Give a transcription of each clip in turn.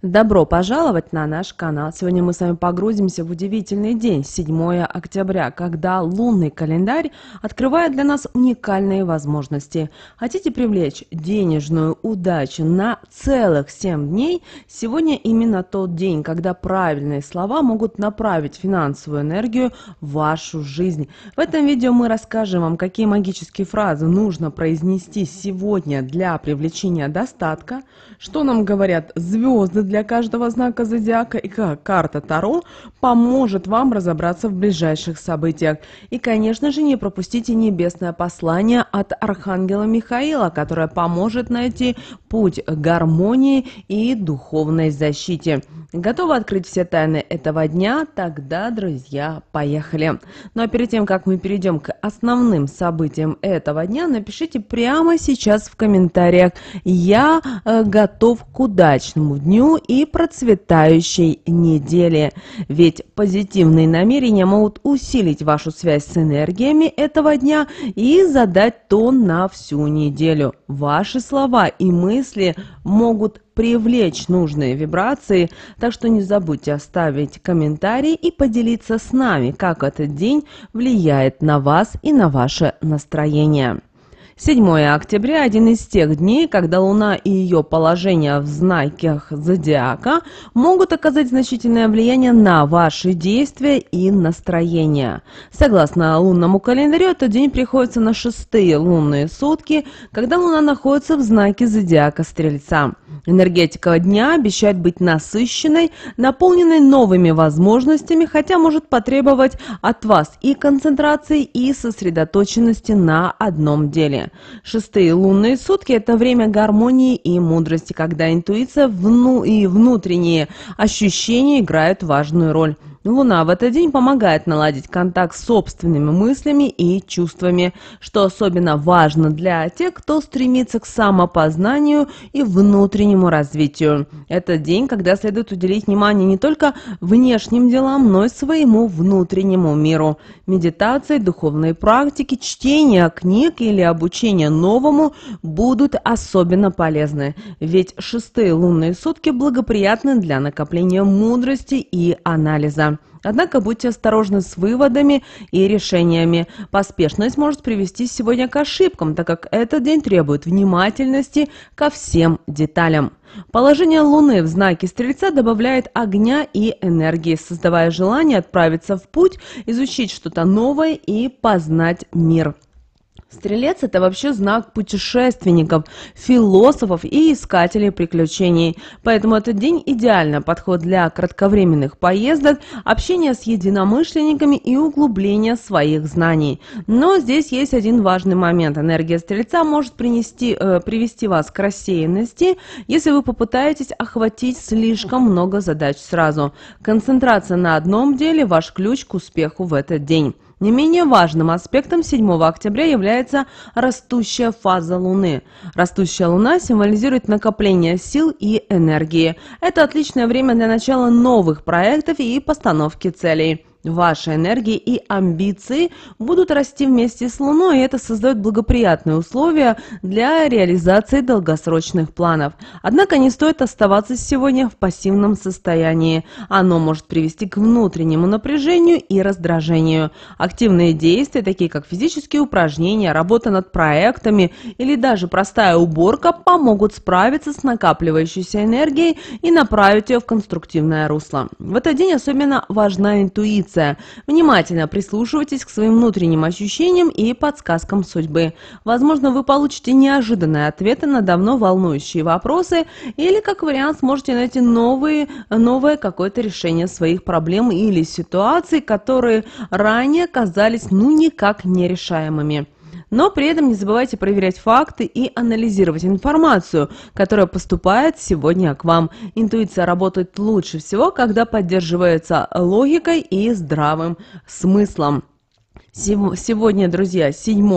Добро пожаловать на наш канал. Сегодня мы с вами погрузимся в удивительный день, 7 октября, когда лунный календарь открывает для нас уникальные возможности. Хотите привлечь денежную удачу на целых 7 дней? Сегодня именно тот день, когда правильные слова могут направить финансовую энергию в вашу жизнь. В этом видео мы расскажем вам, какие магические фразы нужно произнести сегодня для привлечения достатка, что нам говорят звезды для каждого знака зодиака и как карта Таро поможет вам разобраться в ближайших событиях. И, конечно же, не пропустите небесное послание от Архангела Михаила, которое поможет найти путь гармонии и духовной защите. Готовы открыть все тайны этого дня? Тогда, друзья, поехали. Ну а перед тем, как мы перейдем к основным событиям этого дня, напишите прямо сейчас в комментариях «Я э, готов к удачному дню и процветающей неделе». Ведь позитивные намерения могут усилить вашу связь с энергиями этого дня и задать тон на всю неделю. Ваши слова и мы мысли могут привлечь нужные вибрации, так что не забудьте оставить комментарий и поделиться с нами, как этот день влияет на вас и на ваше настроение. 7 октября – один из тех дней, когда Луна и ее положение в знаках зодиака могут оказать значительное влияние на ваши действия и настроение. Согласно лунному календарю, этот день приходится на шестые лунные сутки, когда Луна находится в знаке зодиака Стрельца. Энергетика дня обещает быть насыщенной, наполненной новыми возможностями, хотя может потребовать от вас и концентрации, и сосредоточенности на одном деле. Луны. Шестые лунные сутки – это время гармонии и мудрости, когда интуиция вну и внутренние ощущения играют важную роль. Луна в этот день помогает наладить контакт с собственными мыслями и чувствами, что особенно важно для тех, кто стремится к самопознанию и внутреннему развитию. Это день, когда следует уделить внимание не только внешним делам, но и своему внутреннему миру. Медитации, духовные практики, чтение книг или обучение новому будут особенно полезны, ведь шестые лунные сутки благоприятны для накопления мудрости и анализа. Однако будьте осторожны с выводами и решениями. Поспешность может привести сегодня к ошибкам, так как этот день требует внимательности ко всем деталям. Положение Луны в знаке Стрельца добавляет огня и энергии, создавая желание отправиться в путь, изучить что-то новое и познать мир. Стрелец – это вообще знак путешественников, философов и искателей приключений. Поэтому этот день идеально подходит для кратковременных поездок, общения с единомышленниками и углубления своих знаний. Но здесь есть один важный момент. Энергия Стрельца может принести, э, привести вас к рассеянности, если вы попытаетесь охватить слишком много задач сразу. Концентрация на одном деле – ваш ключ к успеху в этот день. Не менее важным аспектом 7 октября является растущая фаза Луны. Растущая Луна символизирует накопление сил и энергии. Это отличное время для начала новых проектов и постановки целей. Ваши энергии и амбиции будут расти вместе с Луной, и это создает благоприятные условия для реализации долгосрочных планов. Однако не стоит оставаться сегодня в пассивном состоянии. Оно может привести к внутреннему напряжению и раздражению. Активные действия, такие как физические упражнения, работа над проектами или даже простая уборка, помогут справиться с накапливающейся энергией и направить ее в конструктивное русло. В этот день особенно важна интуиция Близнецы. Внимательно прислушивайтесь к своим внутренним ощущениям и подсказкам судьбы. Возможно, вы получите неожиданные ответы на давно волнующие вопросы или, как вариант, сможете найти новые, новое какое-то решение своих проблем или ситуаций, которые ранее казались ну никак нерешаемыми. Но при этом не забывайте проверять факты и анализировать информацию, которая поступает сегодня к вам. Интуиция работает лучше всего, когда поддерживается логикой и здравым смыслом. Сегодня, друзья, 7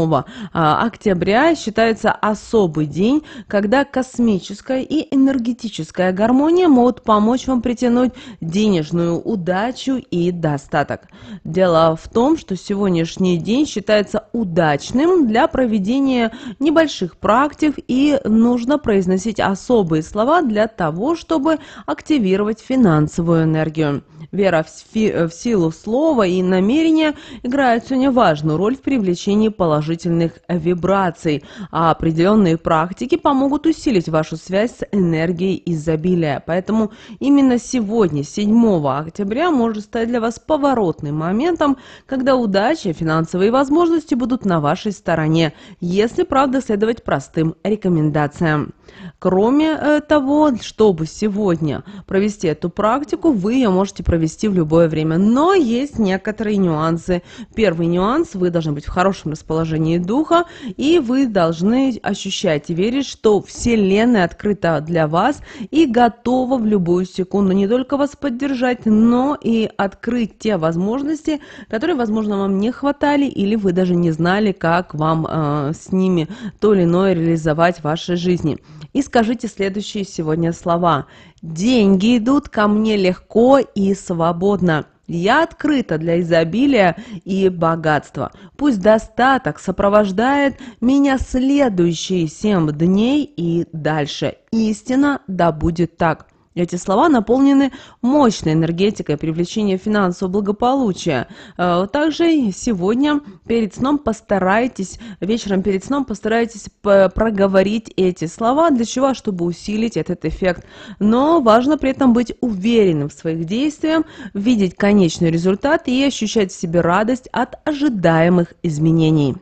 а, октября считается особый день, когда космическая и энергетическая гармония могут помочь вам притянуть денежную удачу и достаток. Дело в том, что сегодняшний день считается удачным для проведения небольших практик и нужно произносить особые слова для того, чтобы активировать финансовую энергию. Вера в, сфи- э, в силу слова и намерения играет сегодня важную роль в привлечении положительных вибраций, а определенные практики помогут усилить вашу связь с энергией изобилия. Поэтому именно сегодня, 7 октября, может стать для вас поворотным моментом, когда удача, финансовые возможности будут на вашей стороне, если, правда, следовать простым рекомендациям. Кроме э, того, чтобы сегодня провести эту практику, вы ее можете провести провести в любое время. Но есть некоторые нюансы. Первый нюанс, вы должны быть в хорошем расположении духа, и вы должны ощущать и верить, что Вселенная открыта для вас и готова в любую секунду не только вас поддержать, но и открыть те возможности, которые, возможно, вам не хватали, или вы даже не знали, как вам э, с ними то или иное реализовать в вашей жизни и скажите следующие сегодня слова. Деньги идут ко мне легко и свободно. Я открыта для изобилия и богатства. Пусть достаток сопровождает меня следующие семь дней и дальше. Истина да будет так. Эти слова наполнены мощной энергетикой привлечения финансового благополучия. Э, также сегодня перед сном постарайтесь, вечером перед сном постарайтесь проговорить эти слова. Для чего? Чтобы усилить этот эффект. Но важно при этом быть уверенным в своих действиях, видеть конечный результат и ощущать в себе радость от ожидаемых изменений.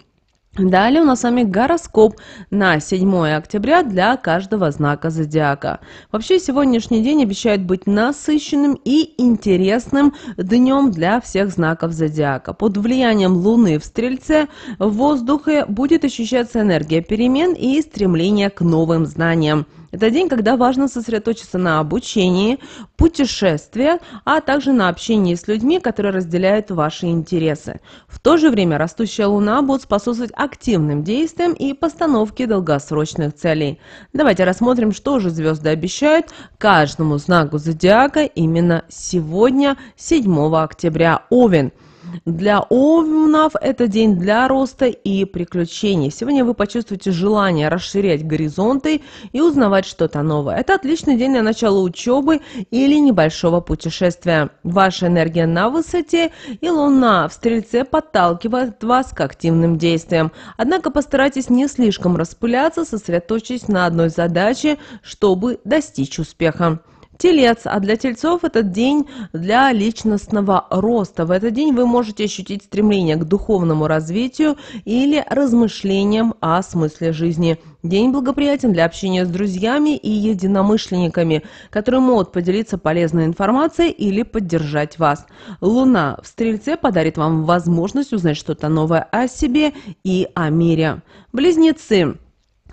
Далее у нас с вами гороскоп на 7 октября для каждого знака зодиака. Вообще сегодняшний день обещает быть насыщенным и интересным днем для всех знаков зодиака. Под влиянием Луны в Стрельце в воздухе будет ощущаться энергия перемен и стремление к новым знаниям. Это день, когда важно сосредоточиться на обучении, путешествиях, а также на общении с людьми, которые разделяют ваши интересы. В то же время растущая луна будет способствовать активным действиям и постановке долгосрочных целей. Давайте рассмотрим, что же звезды обещают каждому знаку зодиака именно сегодня, 7 октября. Овен – для овнов это день для роста и приключений. Сегодня вы почувствуете желание расширять горизонты и узнавать что-то новое. Это отличный день для начала учебы или небольшого путешествия. Ваша энергия на высоте и луна в стрельце подталкивает вас к активным действиям. Однако постарайтесь не слишком распыляться, сосредоточьтесь на одной задаче, чтобы достичь успеха. Телец, а для тельцов этот день для личностного роста. В этот день вы можете ощутить стремление к духовному развитию или размышлениям о смысле жизни. День благоприятен для общения с друзьями и единомышленниками, которые могут поделиться полезной информацией или поддержать вас. Луна в Стрельце подарит вам возможность узнать что-то новое о себе и о мире. Близнецы.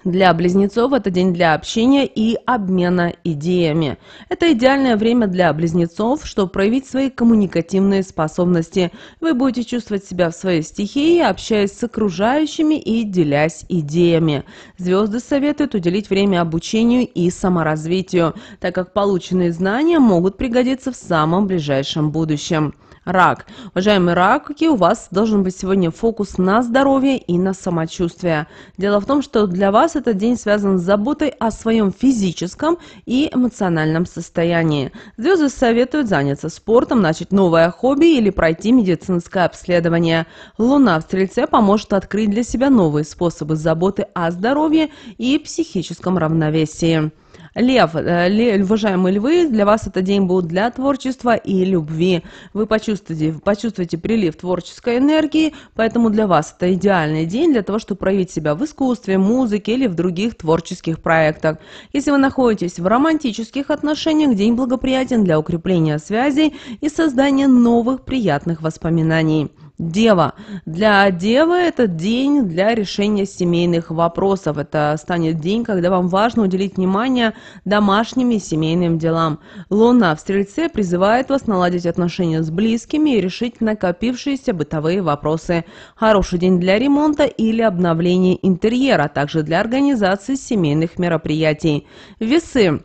Для близнецов это день для общения и обмена идеями. Это идеальное время для близнецов, чтобы проявить свои коммуникативные способности. Вы будете чувствовать себя в своей стихии, общаясь с окружающими и делясь идеями. Звезды советуют уделить время обучению и саморазвитию, так как полученные знания могут пригодиться в самом ближайшем будущем рак. Уважаемые раки, у вас должен быть сегодня фокус на здоровье и на самочувствие. Дело в том, что для вас этот день связан с заботой о своем физическом и эмоциональном состоянии. Звезды советуют заняться спортом, начать новое хобби или пройти медицинское обследование. Луна в Стрельце поможет открыть для себя новые способы заботы о здоровье и психическом равновесии. Лев, э, лев, уважаемые львы, для вас этот день будет для творчества и любви. Вы почувствуете, почувствуете прилив творческой энергии, поэтому для вас это идеальный день для того, чтобы проявить себя в искусстве, музыке или в других творческих проектах. Если вы находитесь в романтических отношениях, день благоприятен для укрепления связей и создания новых приятных воспоминаний. Дева. Для Девы это день для решения семейных вопросов. Это станет день, когда вам важно уделить внимание домашним и семейным делам. Луна в Стрельце призывает вас наладить отношения с близкими и решить накопившиеся бытовые вопросы. Хороший день для ремонта или обновления интерьера, а также для организации семейных мероприятий. Весы.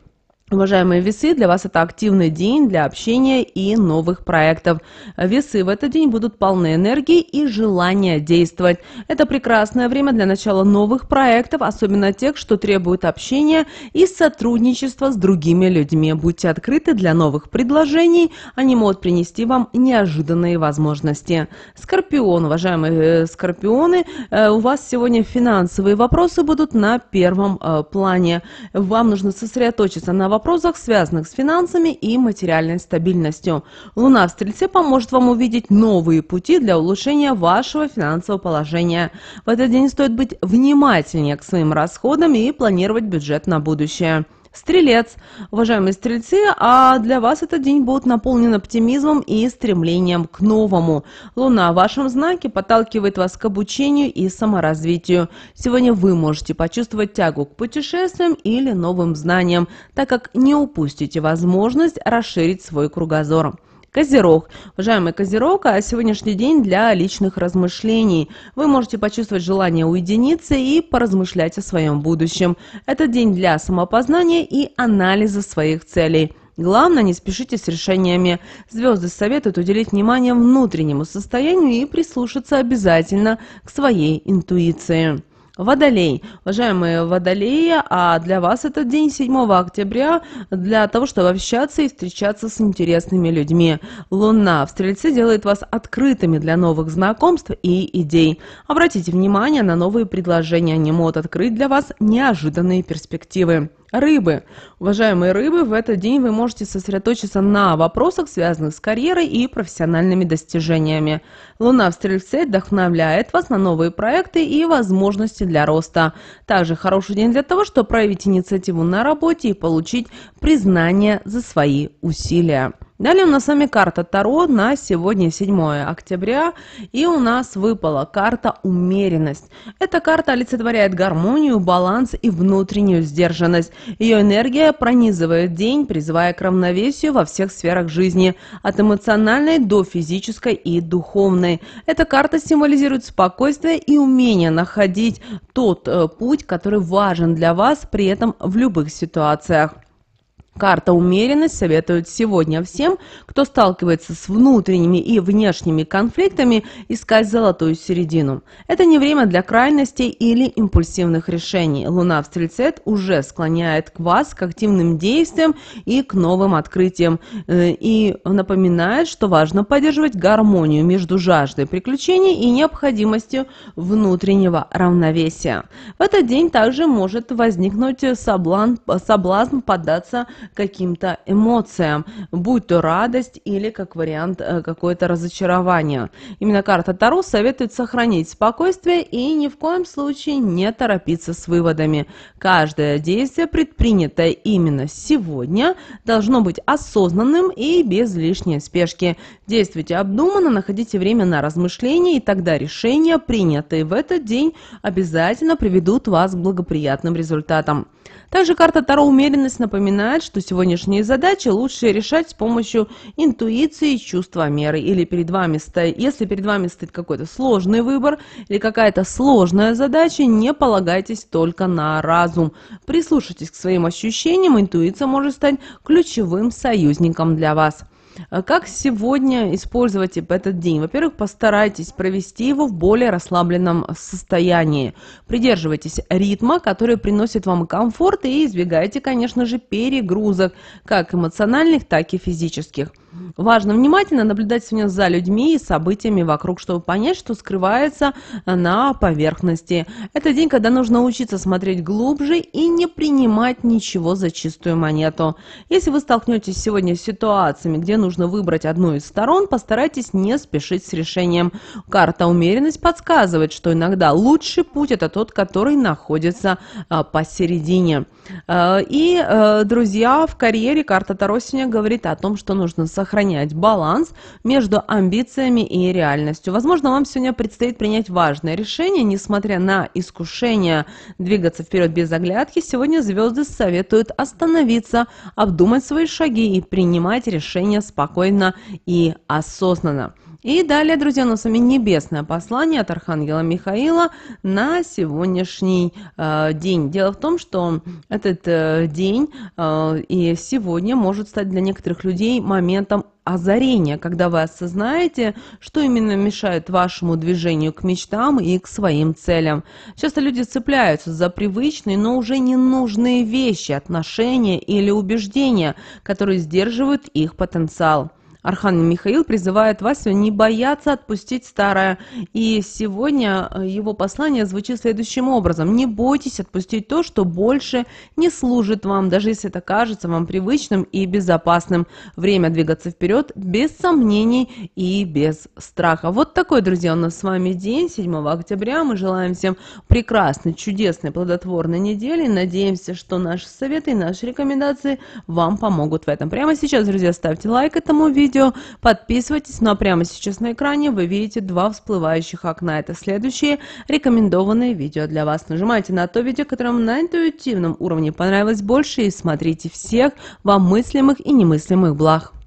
Уважаемые весы, для вас это активный день для общения и новых проектов. Весы в этот день будут полны энергии и желания действовать. Это прекрасное время для начала новых проектов, особенно тех, что требуют общения и сотрудничества с другими людьми. Будьте открыты для новых предложений, они могут принести вам неожиданные возможности. Скорпион, уважаемые э, скорпионы, э, у вас сегодня финансовые вопросы будут на первом э, плане. Вам нужно сосредоточиться на вопросах, вопросах, связанных с финансами и материальной стабильностью. Луна в Стрельце поможет вам увидеть новые пути для улучшения вашего финансового положения. В этот день стоит быть внимательнее к своим расходам и планировать бюджет на будущее. Стрелец. Уважаемые стрельцы, а для вас этот день будет наполнен оптимизмом и стремлением к новому. Луна в вашем знаке подталкивает вас к обучению и саморазвитию. Сегодня вы можете почувствовать тягу к путешествиям или новым знаниям, так как не упустите возможность расширить свой кругозор. Козерог. Уважаемый Козерог, а сегодняшний день для личных размышлений. Вы можете почувствовать желание уединиться и поразмышлять о своем будущем. Это день для самопознания и анализа своих целей. Главное, не спешите с решениями. Звезды советуют уделить внимание внутреннему состоянию и прислушаться обязательно к своей интуиции. Водолей. Уважаемые водолеи, а для вас этот день 7 октября для того, чтобы общаться и встречаться с интересными людьми. Луна в Стрельце делает вас открытыми для новых знакомств и идей. Обратите внимание на новые предложения, они могут открыть для вас неожиданные перспективы. Рыбы. Уважаемые рыбы, в этот день вы можете сосредоточиться на вопросах, связанных с карьерой и профессиональными достижениями. Луна в Стрельце вдохновляет вас на новые проекты и возможности для роста. Также хороший день для того, чтобы проявить инициативу на работе и получить признание за свои усилия. Далее у нас с вами карта Таро на сегодня 7 октября. И у нас выпала карта «Умеренность». Эта карта олицетворяет гармонию, баланс и внутреннюю сдержанность. Ее энергия пронизывает день, призывая к равновесию во всех сферах жизни, от эмоциональной до физической и духовной. Эта карта символизирует спокойствие и умение находить тот э, путь, который важен для вас при этом в любых ситуациях. Карта «Умеренность» советует сегодня всем, кто сталкивается с внутренними и внешними конфликтами, искать золотую середину. Это не время для крайностей или импульсивных решений. Луна в Стрельце уже склоняет к вас к активным действиям и к новым открытиям. Э, и напоминает, что важно поддерживать гармонию между жаждой приключений и необходимостью внутреннего равновесия. В этот день также может возникнуть соблазн, соблазн поддаться каким-то эмоциям, будь то радость или, как вариант, э, какое-то разочарование. Именно карта Таро советует сохранить спокойствие и ни в коем случае не торопиться с выводами. Каждое действие, предпринятое именно сегодня, должно быть осознанным и без лишней спешки. Действуйте обдуманно, находите время на размышления, и тогда решения, принятые в этот день, обязательно приведут вас к благоприятным результатам. Также карта Таро «Умеренность» напоминает, что сегодняшние задачи лучше решать с помощью интуиции, чувства меры. Или перед вами стоит, если перед вами стоит какой-то сложный выбор или какая-то сложная задача, не полагайтесь только на разум. Прислушайтесь к своим ощущениям, интуиция может стать ключевым союзником для вас. А как сегодня использовать этот день? Во-первых, постарайтесь провести его в более расслабленном состоянии. Придерживайтесь ритма, который приносит вам комфорт и избегайте, конечно же, перегрузок, как эмоциональных, так и физических. Важно внимательно наблюдать сегодня за людьми и событиями вокруг, чтобы понять, что скрывается э, на поверхности. Это день, когда нужно учиться смотреть глубже и не принимать ничего за чистую монету. Если вы столкнетесь сегодня с ситуациями, где нужно выбрать одну из сторон, постарайтесь не спешить с решением. Карта «Умеренность» подсказывает, что иногда лучший путь – это тот, который находится э, посередине. Э, и, друзья, в карьере карта Таросиня говорит о том, что нужно согласиться сохранять баланс между амбициями и реальностью. Возможно, вам сегодня предстоит принять важное решение, несмотря на искушение двигаться вперед без оглядки. Сегодня звезды советуют остановиться, обдумать свои шаги и принимать решения спокойно и осознанно. И далее, друзья, у нас с вами небесное послание от Архангела Михаила на сегодняшний э, день. Дело в том, что этот э, день э, и сегодня может стать для некоторых людей моментом озарения, когда вы осознаете, что именно мешает вашему движению к мечтам и к своим целям. Часто люди цепляются за привычные, но уже ненужные вещи, отношения или убеждения, которые сдерживают их потенциал. Архангел Михаил призывает вас не бояться отпустить старое. И сегодня э, его послание звучит следующим образом. Не бойтесь отпустить то, что больше не служит вам, даже если это кажется вам привычным и безопасным. Время двигаться вперед без сомнений и без страха. Вот такой, друзья, у нас с вами день, 7 октября. Мы желаем всем прекрасной, чудесной, плодотворной недели. Надеемся, что наши советы и наши рекомендации вам помогут в этом. Прямо сейчас, друзья, ставьте лайк этому видео видео, подписывайтесь. Ну а прямо сейчас на экране вы видите два всплывающих окна. Это следующие рекомендованные видео для вас. Нажимайте на то видео, которое вам на интуитивном уровне понравилось больше и смотрите всех вам мыслимых и немыслимых благ.